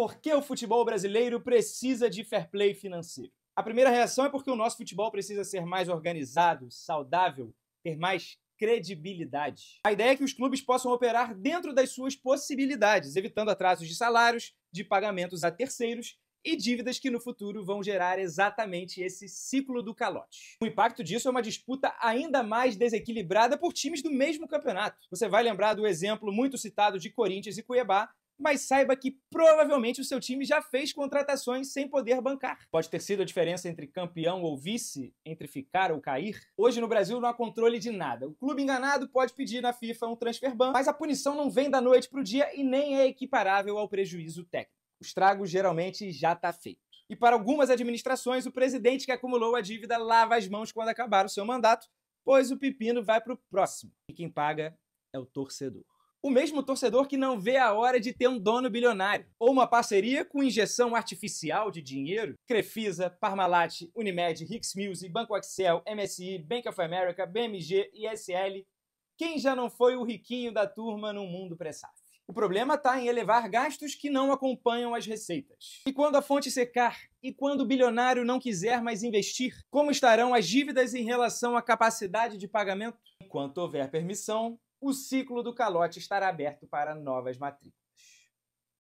Por que o futebol brasileiro precisa de fair play financeiro? A primeira reação é porque o nosso futebol precisa ser mais organizado, saudável, ter mais credibilidade. A ideia é que os clubes possam operar dentro das suas possibilidades, evitando atrasos de salários, de pagamentos a terceiros e dívidas que no futuro vão gerar exatamente esse ciclo do calote. O impacto disso é uma disputa ainda mais desequilibrada por times do mesmo campeonato. Você vai lembrar do exemplo muito citado de Corinthians e Cuiabá, mas saiba que provavelmente o seu time já fez contratações sem poder bancar. Pode ter sido a diferença entre campeão ou vice, entre ficar ou cair? Hoje no Brasil não há controle de nada. O clube enganado pode pedir na FIFA um transfer ban, mas a punição não vem da noite para o dia e nem é equiparável ao prejuízo técnico. O estrago geralmente já está feito. E para algumas administrações, o presidente que acumulou a dívida lava as mãos quando acabar o seu mandato, pois o pepino vai para o próximo. E quem paga é o torcedor. O mesmo torcedor que não vê a hora de ter um dono bilionário ou uma parceria com injeção artificial de dinheiro. Crefisa, Parmalat, Unimed, Hicks Music, Banco Axel, MSI, Bank of America, BMG, ISL. Quem já não foi o riquinho da turma num mundo pressado? O problema está em elevar gastos que não acompanham as receitas. E quando a fonte secar? E quando o bilionário não quiser mais investir? Como estarão as dívidas em relação à capacidade de pagamento? Enquanto houver permissão, o ciclo do calote estará aberto para novas matrículas.